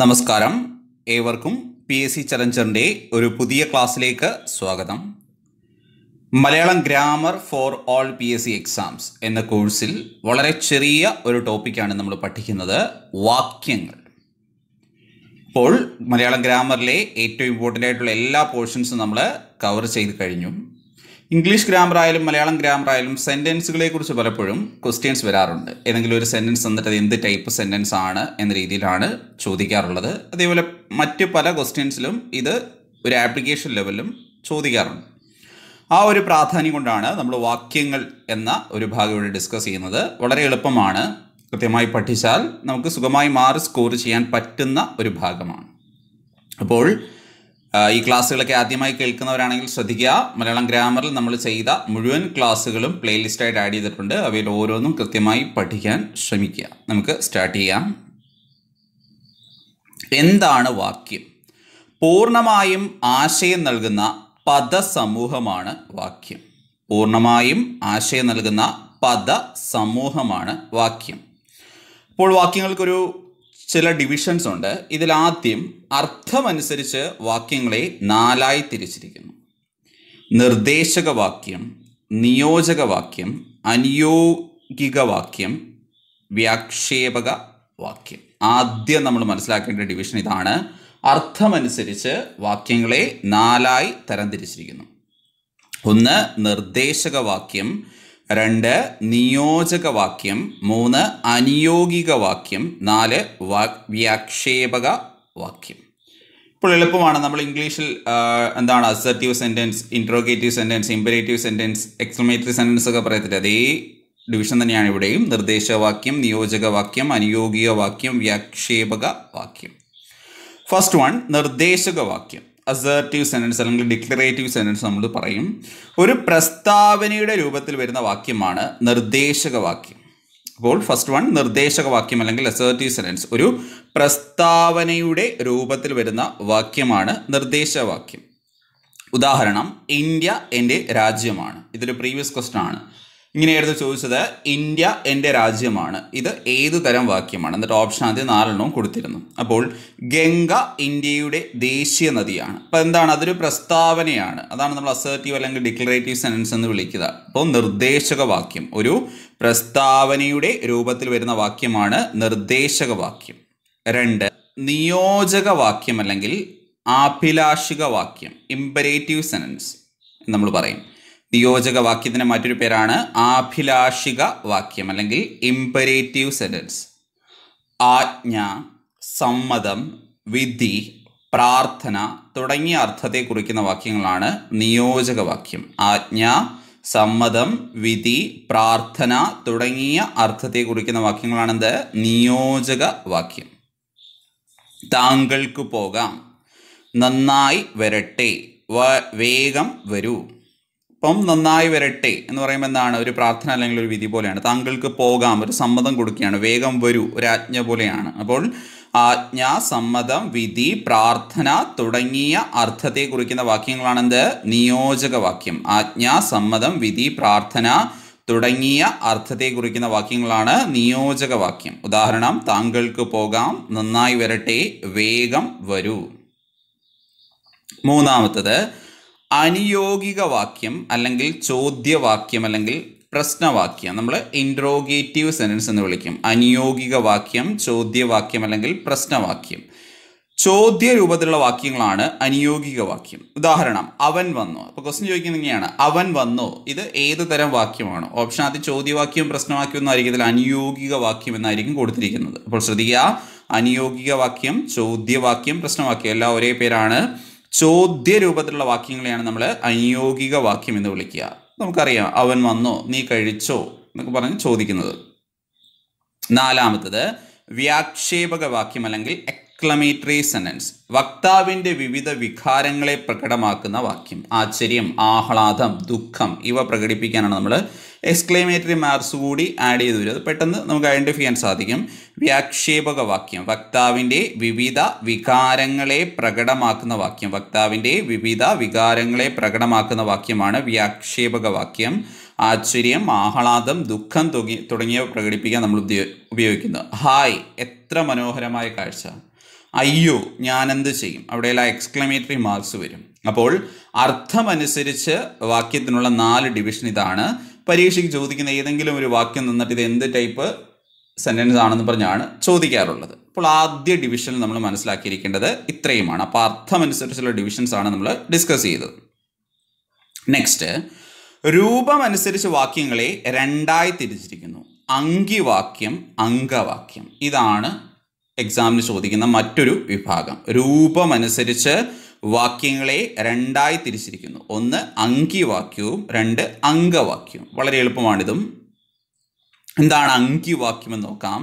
നമസ്കാരം ഏവർക്കും P S C ചലഞ്ചറിൻ്റെ ഒരു പുതിയ ക്ലാസ്സിലേക്ക് സ്വാഗതം Malayalam grammar for all P S C exams എന്ന കോഴ്സിൽ വളരെ ചെറിയ ഒരു ടോപ്പിക്കാണ് നമ്മൾ പഠിക്കുന്നത് വാക്യങ്ങൾ ഇപ്പോൾ മലയാളം ഗ്രാമറിലെ ഏറ്റവും ഇമ്പോർട്ടൻ്റ് ആയിട്ടുള്ള എല്ലാ പോർഷൻസും നമ്മൾ കവർ ചെയ്ത് കഴിഞ്ഞു ഇംഗ്ലീഷ് ഗ്രാമറായാലും മലയാളം ഗ്രാമറായാലും കുറിച്ച് പലപ്പോഴും ക്വസ്റ്റ്യൻസ് വരാറുണ്ട് ഏതെങ്കിലും ഒരു സെൻറ്റൻസ് തന്നിട്ട് അത് എന്ത് ടൈപ്പ് സെൻറ്റൻസ് ആണ് എന്ന രീതിയിലാണ് ചോദിക്കാറുള്ളത് അതേപോലെ മറ്റ് പല ക്വസ്റ്റ്യൻസിലും ഇത് ഒരു ആപ്ലിക്കേഷൻ ലെവലിലും ചോദിക്കാറുണ്ട് ആ ഒരു പ്രാധാന്യം കൊണ്ടാണ് നമ്മൾ വാക്യങ്ങൾ എന്ന ഒരു ഭാഗം ഇവിടെ ഡിസ്കസ് ചെയ്യുന്നത് വളരെ എളുപ്പമാണ് കൃത്യമായി പഠിച്ചാൽ നമുക്ക് സുഖമായി മാറി സ്കോർ ചെയ്യാൻ പറ്റുന്ന ഒരു ഭാഗമാണ് അപ്പോൾ ഈ ക്ലാസ്സുകളൊക്കെ ആദ്യമായി കേൾക്കുന്നവരാണെങ്കിൽ ശ്രദ്ധിക്കുക മലയാളം ഗ്രാമറിൽ നമ്മൾ ചെയ്ത മുഴുവൻ ക്ലാസ്സുകളും പ്ലേലിസ്റ്റായിട്ട് ആഡ് ചെയ്തിട്ടുണ്ട് അവയിൽ ഓരോന്നും കൃത്യമായി പഠിക്കാൻ ശ്രമിക്കുക നമുക്ക് സ്റ്റാർട്ട് ചെയ്യാം എന്താണ് വാക്യം പൂർണ്ണമായും ആശയം നൽകുന്ന പദസമൂഹമാണ് വാക്യം പൂർണ്ണമായും ആശയം നൽകുന്ന പദസമൂഹമാണ് വാക്യം അപ്പോൾ വാക്യങ്ങൾക്കൊരു ചില ഡിവിഷൻസ് ഉണ്ട് ഇതിൽ ആദ്യം അർത്ഥമനുസരിച്ച് വാക്യങ്ങളെ നാലായി തിരിച്ചിരിക്കുന്നു നിർദ്ദേശക വാക്യം നിയോജക വാക്യം അനുയോഗിക വാക്യം വ്യാക്ഷേപക വാക്യം ആദ്യം നമ്മൾ മനസ്സിലാക്കേണ്ട ഡിവിഷൻ ഇതാണ് അർത്ഥമനുസരിച്ച് വാക്യങ്ങളെ നാലായി തരംതിരിച്ചിരിക്കുന്നു ഒന്ന് നിർദ്ദേശക വാക്യം രണ്ട് നിയോജക വാക്യം മൂന്ന് അനുയോഗിക വാക്യം നാല് വാ വ്യാക്ഷേപക വാക്യം ഇപ്പോൾ എളുപ്പമാണ് നമ്മൾ ഇംഗ്ലീഷിൽ എന്താണ് assertive sentence interrogative sentence imperative sentence exclamatory sentence ഒക്കെ പറയത്തില്ല അതേ ഡിവിഷൻ തന്നെയാണ് ഇവിടെയും നിർദ്ദേശവാക്യം നിയോജകവാക്യം അനുയോഗിക വാക്യം വ്യാക്ഷേപക വാക്യം ഫസ്റ്റ് വൺ നിർദ്ദേശക വാക്യം അസേർട്ടീവ് സെൻറ്റൻസ് അല്ലെങ്കിൽ ഡിക്ലറേറ്റീവ് സെൻറ്റൻസ് നമ്മൾ പറയും ഒരു പ്രസ്താവനയുടെ രൂപത്തിൽ വരുന്ന വാക്യമാണ് നിർദ്ദേശക വാക്യം അപ്പോൾ ഫസ്റ്റ് വൺ നിർദ്ദേശക വാക്യം അല്ലെങ്കിൽ അസേർട്ടീവ് സെൻറ്റൻസ് ഒരു പ്രസ്താവനയുടെ രൂപത്തിൽ വരുന്ന വാക്യമാണ് നിർദ്ദേശവാക്യം വാക്യം ഉദാഹരണം ഇന്ത്യ എൻ്റെ രാജ്യമാണ് ഇതൊരു പ്രീവിയസ് ക്വസ്റ്റൻ ആണ് ഇങ്ങനെയായിരുന്നു ചോദിച്ചത് ഇന്ത്യ എൻ്റെ രാജ്യമാണ് ഇത് ഏത് തരം വാക്യമാണ് എന്നിട്ട് ഓപ്ഷൻ ആദ്യം നാലെണ്ണവും കൊടുത്തിരുന്നു അപ്പോൾ ഗംഗ ഇന്ത്യയുടെ ദേശീയ നദിയാണ് അപ്പോൾ എന്താണ് അതൊരു പ്രസ്താവനയാണ് അതാണ് നമ്മൾ അസേർട്ടീവ് അല്ലെങ്കിൽ ഡിക്ലറേറ്റീവ് സെൻറ്റൻസ് എന്ന് വിളിക്കുക അപ്പോൾ നിർദ്ദേശക വാക്യം ഒരു പ്രസ്താവനയുടെ രൂപത്തിൽ വരുന്ന വാക്യമാണ് നിർദ്ദേശക വാക്യം രണ്ട് നിയോജക വാക്യം അല്ലെങ്കിൽ ആഭിലാഷിക വാക്യം ഇമ്പരേറ്റീവ് സെൻറ്റൻസ് നമ്മൾ പറയും നിയോജക വാക്യത്തിന് മറ്റൊരു പേരാണ് ആഭിലാഷിക വാക്യം അല്ലെങ്കിൽ ഇമ്പരേറ്റീവ് സെൻറ്റൻസ് ആജ്ഞ സമ്മതം വിധി പ്രാർത്ഥന തുടങ്ങിയ അർത്ഥത്തെ കുറിക്കുന്ന വാക്യങ്ങളാണ് നിയോജക വാക്യം ആജ്ഞ സമ്മതം വിധി പ്രാർത്ഥന തുടങ്ങിയ അർത്ഥത്തെ കുറിക്കുന്ന വാക്യങ്ങളാണെന്ത് നിയോജക വാക്യം താങ്കൾക്ക് പോകാം നന്നായി വരട്ടെ വേഗം വരൂ അപ്പം നന്നായി വരട്ടെ എന്ന് പറയുമ്പോൾ എന്താണ് ഒരു പ്രാർത്ഥന അല്ലെങ്കിൽ ഒരു വിധി പോലെയാണ് താങ്കൾക്ക് പോകാം ഒരു സമ്മതം കൊടുക്കുകയാണ് വേഗം വരൂ ഒരു ആജ്ഞ പോലെയാണ് അപ്പോൾ ആജ്ഞ സമ്മതം വിധി പ്രാർത്ഥന തുടങ്ങിയ അർത്ഥത്തെ കുറിക്കുന്ന വാക്യങ്ങളാണെന്ത് നിയോജക വാക്യം ആജ്ഞ സമ്മതം വിധി പ്രാർത്ഥന തുടങ്ങിയ അർത്ഥത്തെ കുറിക്കുന്ന വാക്യങ്ങളാണ് നിയോജക വാക്യം ഉദാഹരണം താങ്കൾക്ക് പോകാം നന്നായി വരട്ടെ വേഗം വരൂ മൂന്നാമത്തത് അനുയോഗിക വാക്യം അല്ലെങ്കിൽ ചോദ്യവാക്യം അല്ലെങ്കിൽ പ്രശ്നവാക്യം നമ്മൾ ഇൻട്രോഗേറ്റീവ് സെൻറ്റൻസ് എന്ന് വിളിക്കും അനുയോഗിക വാക്യം ചോദ്യവാക്യം അല്ലെങ്കിൽ പ്രശ്നവാക്യം ചോദ്യ രൂപത്തിലുള്ള വാക്യങ്ങളാണ് അനുയോഗിക വാക്യം ഉദാഹരണം അവൻ വന്നു അപ്പോൾ ക്വസ്റ്റ്യൻ ചോദിക്കുന്നത് എങ്ങനെയാണ് അവൻ വന്നു ഇത് ഏത് തരം വാക്യമാണ് ഓപ്ഷൻ ആദ്യം ചോദ്യവാക്യവും പ്രശ്നവാക്യവും ഇതിൽ അനുയോഗിക വാക്യം എന്നായിരിക്കും കൊടുത്തിരിക്കുന്നത് അപ്പോൾ ശ്രദ്ധിക്കുക അനുയോഗിക വാക്യം ചോദ്യവാക്യം പ്രശ്നവാക്യം എല്ലാം ഒരേ പേരാണ് ചോദ്യ രൂപത്തിലുള്ള വാക്യങ്ങളെയാണ് നമ്മൾ അനുയോഗിക വാക്യം എന്ന് വിളിക്കുക നമുക്കറിയാം അവൻ വന്നോ നീ കഴിച്ചോ എന്നൊക്കെ പറഞ്ഞ് ചോദിക്കുന്നത് നാലാമത്തത് വ്യാക്ഷേപക വാക്യം അല്ലെങ്കിൽ എക്ലമേറ്ററി സെന്റൻസ് വക്താവിൻ്റെ വിവിധ വികാരങ്ങളെ പ്രകടമാക്കുന്ന വാക്യം ആശ്ചര്യം ആഹ്ലാദം ദുഃഖം ഇവ പ്രകടിപ്പിക്കാനാണ് നമ്മൾ എക്സ്ക്ലേമേറ്ററി മാർക്സ് കൂടി ആഡ് ചെയ്ത് വരും അത് പെട്ടെന്ന് നമുക്ക് ഐഡൻറ്റിഫൈ ചെയ്യാൻ സാധിക്കും വ്യാക്ഷേപക വാക്യം വക്താവിൻ്റെ വിവിധ വികാരങ്ങളെ പ്രകടമാക്കുന്ന വാക്യം വക്താവിൻ്റെ വിവിധ വികാരങ്ങളെ പ്രകടമാക്കുന്ന വാക്യമാണ് വ്യാക്ഷേപക വാക്യം ആശ്ചര്യം ആഹ്ലാദം ദുഃഖം തുടങ്ങി തുടങ്ങിയവ പ്രകടിപ്പിക്കാൻ നമ്മൾ ഉപയോഗിക്കുന്നു ഹായ് എത്ര മനോഹരമായ കാഴ്ച അയ്യോ ഞാനെന്ത് ചെയ്യും അവിടെയെല്ലാം എക്സ്ക്ലമേറ്ററി മാർക്സ് വരും അപ്പോൾ അർത്ഥമനുസരിച്ച് വാക്യത്തിനുള്ള നാല് ഡിവിഷൻ ഇതാണ് പരീക്ഷയ്ക്ക് ചോദിക്കുന്ന ഏതെങ്കിലും ഒരു വാക്യം നിന്നിട്ട് ഇത് എന്ത് ടൈപ്പ് സെൻറ്റൻസ് ആണെന്ന് പറഞ്ഞാണ് ചോദിക്കാറുള്ളത് അപ്പോൾ ആദ്യ ഡിവിഷനിൽ നമ്മൾ മനസ്സിലാക്കിയിരിക്കേണ്ടത് ഇത്രയുമാണ് അപ്പോൾ അർത്ഥമനുസരിച്ചുള്ള ഡിവിഷൻസ് ആണ് നമ്മൾ ഡിസ്കസ് ചെയ്തത് നെക്സ്റ്റ് രൂപമനുസരിച്ച് വാക്യങ്ങളെ രണ്ടായി തിരിച്ചിരിക്കുന്നു അങ്കിവാക്യം അംഗവാക്യം ഇതാണ് എക്സാമിന് ചോദിക്കുന്ന മറ്റൊരു വിഭാഗം രൂപമനുസരിച്ച് വാക്യങ്ങളെ രണ്ടായി തിരിച്ചിരിക്കുന്നു ഒന്ന് അങ്കിവാക്യവും രണ്ട് അംഗവാക്യവും വളരെ എളുപ്പമാണിതും എന്താണ് അങ്കിവാക്യം എന്ന് നോക്കാം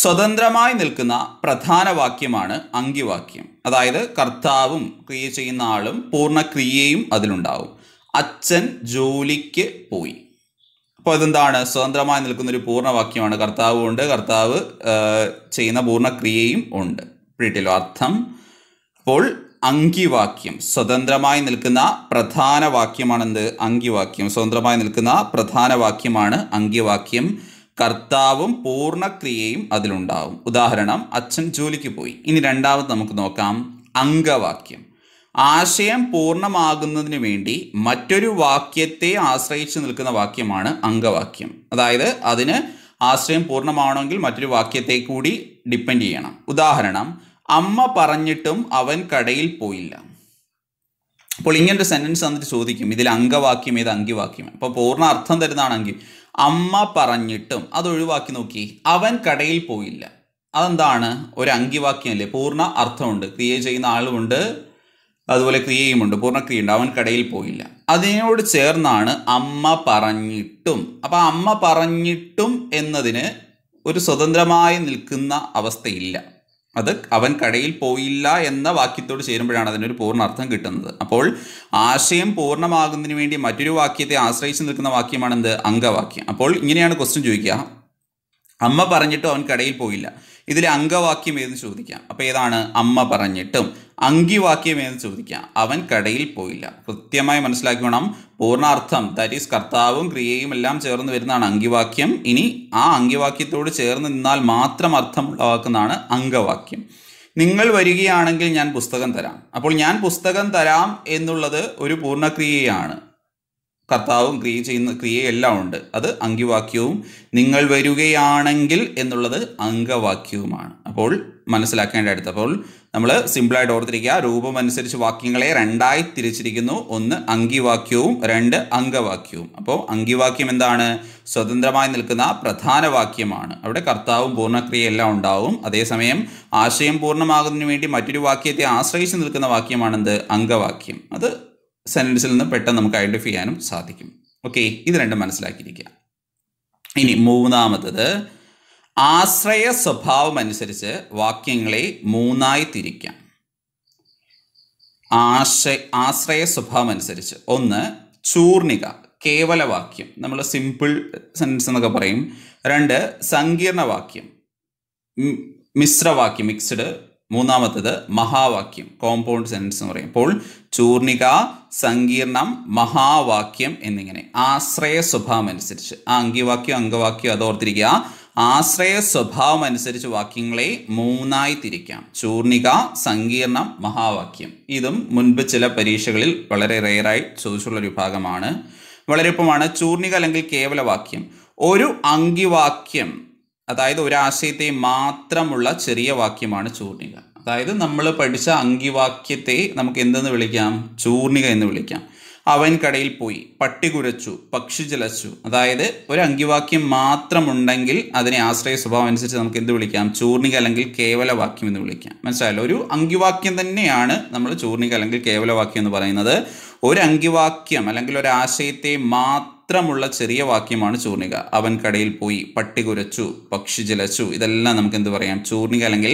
സ്വതന്ത്രമായി നിൽക്കുന്ന പ്രധാന വാക്യമാണ് അങ്കിവാക്യം അതായത് കർത്താവും ക്രിയ ചെയ്യുന്ന ആളും പൂർണ്ണ ക്രിയയും അതിലുണ്ടാവും അച്ഛൻ ജോലിക്ക് പോയി അപ്പോൾ അതെന്താണ് സ്വതന്ത്രമായി നിൽക്കുന്ന ഒരു പൂർണ്ണവാക്യമാണ് കർത്താവും ഉണ്ട് കർത്താവ് ചെയ്യുന്ന പൂർണ്ണ ക്രിയയും ഉണ്ട് പിടിയിട്ടല്ലോ അർത്ഥം അപ്പോൾ അങ്കിവാക്യം സ്വതന്ത്രമായി നിൽക്കുന്ന പ്രധാന വാക്യമാണെന്ത് അങ്കിവാക്യം സ്വതന്ത്രമായി നിൽക്കുന്ന പ്രധാന വാക്യമാണ് അങ്കിവാക്യം കർത്താവും പൂർണ്ണക്രിയയും അതിലുണ്ടാവും ഉദാഹരണം അച്ഛൻ ജോലിക്ക് പോയി ഇനി രണ്ടാമത് നമുക്ക് നോക്കാം അംഗവാക്യം ആശയം പൂർണ്ണമാകുന്നതിന് വേണ്ടി മറ്റൊരു വാക്യത്തെ ആശ്രയിച്ച് നിൽക്കുന്ന വാക്യമാണ് അംഗവാക്യം അതായത് അതിന് ആശ്രയം പൂർണ്ണമാണെങ്കിൽ മറ്റൊരു വാക്യത്തെ കൂടി ഡിപ്പെൻഡ് ചെയ്യണം ഉദാഹരണം അമ്മ പറഞ്ഞിട്ടും അവൻ കടയിൽ പോയില്ല അപ്പോൾ ഒരു സെൻറ്റൻസ് തന്നിട്ട് ചോദിക്കും ഇതിൽ അംഗവാക്യം ഏത് അങ്കിവാക്യം അപ്പോൾ പൂർണ്ണ അർത്ഥം തരുന്നതാണെങ്കിൽ അമ്മ പറഞ്ഞിട്ടും അത് ഒഴിവാക്കി നോക്കി അവൻ കടയിൽ പോയില്ല അതെന്താണ് ഒരു അങ്കിവാക്യമല്ലേ പൂർണ്ണ അർത്ഥമുണ്ട് ക്രിയ ചെയ്യുന്ന ആളുമുണ്ട് അതുപോലെ ക്രിയയുമുണ്ട് ഉണ്ട് അവൻ കടയിൽ പോയില്ല അതിനോട് ചേർന്നാണ് അമ്മ പറഞ്ഞിട്ടും അപ്പോൾ അമ്മ പറഞ്ഞിട്ടും എന്നതിന് ഒരു സ്വതന്ത്രമായി നിൽക്കുന്ന അവസ്ഥയില്ല അത് അവൻ കടയിൽ പോയില്ല എന്ന വാക്യത്തോട് ചേരുമ്പോഴാണ് അതിനൊരു പൂർണ്ണ അർത്ഥം കിട്ടുന്നത് അപ്പോൾ ആശയം പൂർണ്ണമാകുന്നതിന് വേണ്ടി മറ്റൊരു വാക്യത്തെ ആശ്രയിച്ച് നിൽക്കുന്ന എന്ത് അംഗവാക്യം അപ്പോൾ ഇങ്ങനെയാണ് ക്വസ്റ്റ്യൻ ചോദിക്കുക അമ്മ പറഞ്ഞിട്ടും അവൻ കടയിൽ പോയില്ല ഇതിലെ അംഗവാക്യം ഏതെന്ന് ചോദിക്കാം അപ്പോൾ ഏതാണ് അമ്മ പറഞ്ഞിട്ടും അങ്കിവാക്യം ഏതെന്ന് ചോദിക്കാം അവൻ കടയിൽ പോയില്ല കൃത്യമായി മനസ്സിലാക്കി വേണം പൂർണ്ണാർത്ഥം ദാറ്റ് ഈസ് കർത്താവും ക്രിയയും എല്ലാം ചേർന്ന് വരുന്നതാണ് അങ്കിവാക്യം ഇനി ആ അങ്കിവാക്യത്തോട് ചേർന്ന് നിന്നാൽ മാത്രം അർത്ഥം ഉളവാക്കുന്നതാണ് അംഗവാക്യം നിങ്ങൾ വരികയാണെങ്കിൽ ഞാൻ പുസ്തകം തരാം അപ്പോൾ ഞാൻ പുസ്തകം തരാം എന്നുള്ളത് ഒരു പൂർണ്ണക്രിയയാണ് കർത്താവും ക്രിയ ചെയ്യുന്ന ക്രിയയെല്ലാം ഉണ്ട് അത് അങ്കിവാക്യവും നിങ്ങൾ വരികയാണെങ്കിൽ എന്നുള്ളത് അംഗവാക്യവുമാണ് അപ്പോൾ മനസ്സിലാക്കേണ്ട അപ്പോൾ നമ്മൾ സിമ്പിളായിട്ട് ഓർത്തിരിക്കുക രൂപമനുസരിച്ച് വാക്യങ്ങളെ രണ്ടായി തിരിച്ചിരിക്കുന്നു ഒന്ന് അങ്കിവാക്യവും രണ്ട് അംഗവാക്യവും അപ്പോൾ അങ്കിവാക്യം എന്താണ് സ്വതന്ത്രമായി നിൽക്കുന്ന പ്രധാന വാക്യമാണ് അവിടെ കർത്താവും പൂർണ്ണക്രിയയെല്ലാം ഉണ്ടാവും അതേസമയം ആശയം പൂർണ്ണമാകുന്നതിന് വേണ്ടി മറ്റൊരു വാക്യത്തെ ആശ്രയിച്ച് നിൽക്കുന്ന വാക്യമാണെന്ത് അംഗവാക്യം അത് സെൻറ്റൻസിൽ നിന്ന് പെട്ടെന്ന് നമുക്ക് ഐഡൻറ്റിഫൈ ചെയ്യാനും സാധിക്കും ഓക്കെ ഇത് രണ്ടും മനസ്സിലാക്കിയിരിക്കുക ഇനി മൂന്നാമത്തത് ആശ്രയ സ്വഭാവം അനുസരിച്ച് വാക്യങ്ങളെ മൂന്നായി തിരിക്കാം ആശ്രയ ആശ്രയ സ്വഭാവം അനുസരിച്ച് ഒന്ന് ചൂർണിക കേവല വാക്യം നമ്മൾ സിമ്പിൾ സെൻറ്റൻസ് എന്നൊക്കെ പറയും രണ്ട് സങ്കീർണ വാക്യം മിശ്രവാക്യം മിക്സ്ഡ് മൂന്നാമത്തത് മഹാവാക്യം കോമ്പൗണ്ട് സെൻറ്റൻസ് എന്ന് പറയും അപ്പോൾ ചൂർണിക സങ്കീർണം മഹാവാക്യം എന്നിങ്ങനെ ആശ്രയ സ്വഭാവം അനുസരിച്ച് ആ അങ്കിവാക്യം അംഗവാക്യം ഓർത്തിരിക്കുക ആശ്രയ സ്വഭാവം അനുസരിച്ച് വാക്യങ്ങളെ മൂന്നായി തിരിക്കാം ചൂർണിക സങ്കീർണം മഹാവാക്യം ഇതും മുൻപ് ചില പരീക്ഷകളിൽ വളരെ റെയറായി ചോദിച്ചുള്ള വിഭാഗമാണ് വളരെ എളുപ്പമാണ് ചൂർണിക അല്ലെങ്കിൽ കേവലവാക്യം ഒരു അങ്കിവാക്യം അതായത് ഒരാശയത്തെ മാത്രമുള്ള ചെറിയ വാക്യമാണ് ചൂർണിക അതായത് നമ്മൾ പഠിച്ച അങ്കിവാക്യത്തെ നമുക്ക് എന്തെന്ന് വിളിക്കാം ചൂർണിക എന്ന് വിളിക്കാം അവൻ കടയിൽ പോയി പട്ടി കുരച്ചു പക്ഷി ചിലച്ചു അതായത് ഒരു അങ്കിവാക്യം മാത്രമുണ്ടെങ്കിൽ അതിനെ ആശ്രയ സ്വഭാവം അനുസരിച്ച് നമുക്ക് എന്ത് വിളിക്കാം ചൂർണിക അല്ലെങ്കിൽ കേവല വാക്യം എന്ന് വിളിക്കാം മനസ്സിലായല്ലോ ഒരു അങ്കിവാക്യം തന്നെയാണ് നമ്മൾ ചൂർണിക അല്ലെങ്കിൽ കേവല വാക്യം എന്ന് പറയുന്നത് ഒരു അങ്കിവാക്യം അല്ലെങ്കിൽ ഒരു ആശയത്തെ മാത്രം മാത്രമുള്ള ചെറിയ വാക്യമാണ് ചൂർണിക അവൻ കടയിൽ പോയി പട്ടി കുരച്ചു പക്ഷി ജലച്ചു ഇതെല്ലാം നമുക്ക് എന്ത് പറയാം ചൂർണിക അല്ലെങ്കിൽ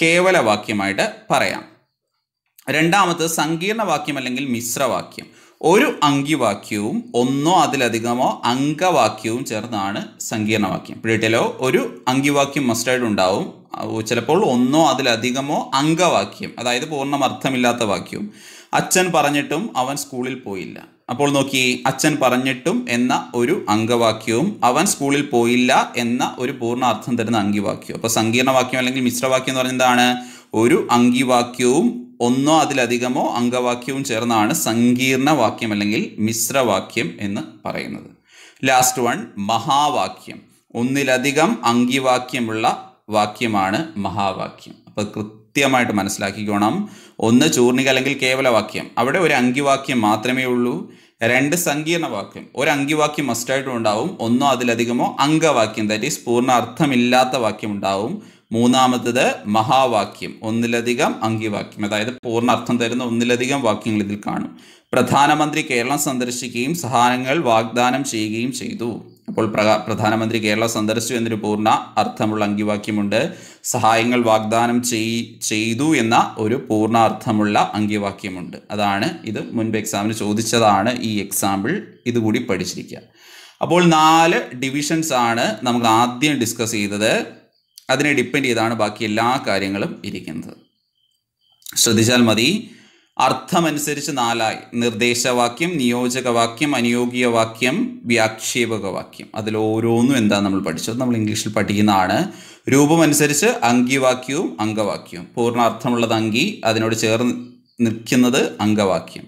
കേവല വാക്യമായിട്ട് പറയാം രണ്ടാമത് സങ്കീർണ വാക്യം അല്ലെങ്കിൽ മിശ്രവാക്യം ഒരു അങ്കിവാക്യവും ഒന്നോ അതിലധികമോ അങ്കവാക്യവും ചേർന്നാണ് സങ്കീർണവാക്യം വീട്ടിലോ ഒരു അങ്കിവാക്യം മസ്റ്റായിട്ട് ഉണ്ടാവും ചിലപ്പോൾ ഒന്നോ അതിലധികമോ അങ്കവാക്യം അതായത് പൂർണ്ണമർത്ഥമില്ലാത്ത വാക്യവും അച്ഛൻ പറഞ്ഞിട്ടും അവൻ സ്കൂളിൽ പോയില്ല അപ്പോൾ നോക്കി അച്ഛൻ പറഞ്ഞിട്ടും എന്ന ഒരു അംഗവാക്യവും അവൻ സ്കൂളിൽ പോയില്ല എന്ന ഒരു പൂർണ്ണ അർത്ഥം തരുന്ന അങ്കിവാക്യവും അപ്പോൾ സങ്കീർണവാക്യം അല്ലെങ്കിൽ മിശ്രവാക്യം എന്ന് പറഞ്ഞ എന്താണ് ഒരു അങ്കിവാക്യവും ഒന്നോ അതിലധികമോ അംഗവാക്യവും ചേർന്നാണ് സങ്കീർണ വാക്യം അല്ലെങ്കിൽ മിശ്രവാക്യം എന്ന് പറയുന്നത് ലാസ്റ്റ് വൺ മഹാവാക്യം ഒന്നിലധികം അങ്കിവാക്യമുള്ള വാക്യമാണ് മഹാവാക്യം അപ്പോൾ കൃത്യമായിട്ട് മനസ്സിലാക്കിക്കോണം ഒന്ന് ചൂർണിക അല്ലെങ്കിൽ കേവല വാക്യം അവിടെ ഒരു അങ്കിവാക്യം മാത്രമേ ഉള്ളൂ രണ്ട് സങ്കീർണ വാക്യം ഒരു അങ്കിവാക്യം മസ്റ്റായിട്ടും ഉണ്ടാവും ഒന്നോ അതിലധികമോ അംഗവാക്യം ദാറ്റ് ഈസ് പൂർണ്ണ അർത്ഥമില്ലാത്ത വാക്യം ഉണ്ടാവും മൂന്നാമത്തത് മഹാവാക്യം ഒന്നിലധികം അങ്കിവാക്യം അതായത് പൂർണ്ണ അർത്ഥം തരുന്ന ഒന്നിലധികം വാക്യങ്ങൾ ഇതിൽ കാണും പ്രധാനമന്ത്രി കേരളം സന്ദർശിക്കുകയും സഹായങ്ങൾ വാഗ്ദാനം ചെയ്യുകയും ചെയ്തു അപ്പോൾ പ്രധാനമന്ത്രി കേരളം സന്ദർശിച്ചു എന്നൊരു പൂർണ്ണ അർത്ഥമുള്ള അങ്കിവാക്യമുണ്ട് സഹായങ്ങൾ വാഗ്ദാനം ചെയ്തു എന്ന ഒരു പൂർണ്ണ അർത്ഥമുള്ള അങ്കിവാക്യമുണ്ട് അതാണ് ഇത് മുൻപ് എക്സാമിന് ചോദിച്ചതാണ് ഈ എക്സാമ്പിൾ ഇതുകൂടി പഠിച്ചിരിക്കുക അപ്പോൾ നാല് ഡിവിഷൻസ് ആണ് നമ്മൾ ആദ്യം ഡിസ്കസ് ചെയ്തത് അതിനെ ഡിപ്പെൻഡ് ചെയ്താണ് ബാക്കി എല്ലാ കാര്യങ്ങളും ഇരിക്കുന്നത് ശ്രദ്ധിച്ചാൽ മതി അർത്ഥമനുസരിച്ച് നാലായി നിർദ്ദേശവാക്യം നിയോജകവാക്യം അനുയോഗീയവാക്യം വ്യാക്ഷേപകവാക്യം അതിൽ ഓരോന്നും എന്താ നമ്മൾ പഠിച്ചത് നമ്മൾ ഇംഗ്ലീഷിൽ പഠിക്കുന്നതാണ് രൂപമനുസരിച്ച് അങ്കിവാക്യവും അംഗവാക്യവും പൂർണ്ണ അർത്ഥമുള്ളത് അങ്കി അതിനോട് ചേർന്ന് നിൽക്കുന്നത് അംഗവാക്യം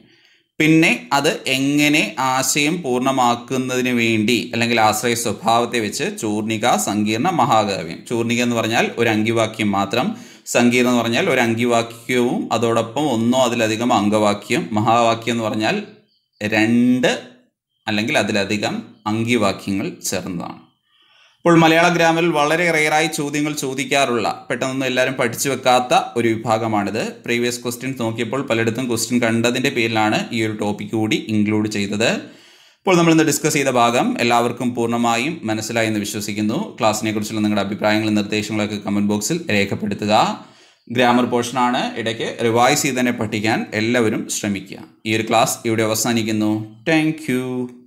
പിന്നെ അത് എങ്ങനെ ആശയം പൂർണ്ണമാക്കുന്നതിന് വേണ്ടി അല്ലെങ്കിൽ ആശ്രയ സ്വഭാവത്തെ വെച്ച് ചൂർണിക സങ്കീർണ മഹാകാവ്യം ചൂർണിക എന്ന് പറഞ്ഞാൽ ഒരു അങ്കിവാക്യം മാത്രം സംഗീതം എന്ന് പറഞ്ഞാൽ ഒരു അങ്കിവാക്യവും അതോടൊപ്പം ഒന്നോ അതിലധികം അംഗവാക്യം മഹാവാക്യം എന്ന് പറഞ്ഞാൽ രണ്ട് അല്ലെങ്കിൽ അതിലധികം അങ്കിവാക്യങ്ങൾ ചേർന്നതാണ് ഇപ്പോൾ മലയാള ഗ്രാമിൽ വളരെ റെയറായി ചോദ്യങ്ങൾ ചോദിക്കാറുള്ള പെട്ടെന്നൊന്നും എല്ലാവരും പഠിച്ചു വെക്കാത്ത ഒരു വിഭാഗമാണിത് പ്രീവിയസ് ക്വസ്റ്റ്യൻസ് നോക്കിയപ്പോൾ പലയിടത്തും ക്വസ്റ്റ്യൻ കണ്ടതിൻ്റെ പേരിലാണ് ഈ ഒരു ടോപ്പിക് കൂടി ഇൻക്ലൂഡ് ചെയ്തത് ഇപ്പോൾ നമ്മൾ ഇന്ന് ഡിസ്കസ് ചെയ്ത ഭാഗം എല്ലാവർക്കും പൂർണ്ണമായും മനസ്സിലായി എന്ന് വിശ്വസിക്കുന്നു ക്ലാസ്സിനെ കുറിച്ചുള്ള നിങ്ങളുടെ അഭിപ്രായങ്ങളും നിർദ്ദേശങ്ങളൊക്കെ കമൻറ്റ് ബോക്സിൽ രേഖപ്പെടുത്തുക ഗ്രാമർ പോർഷനാണ് ഇടയ്ക്ക് റിവൈസ് ചെയ്ത് തന്നെ പഠിക്കാൻ എല്ലാവരും ശ്രമിക്കുക ഈ ഒരു ക്ലാസ് ഇവിടെ അവസാനിക്കുന്നു താങ്ക്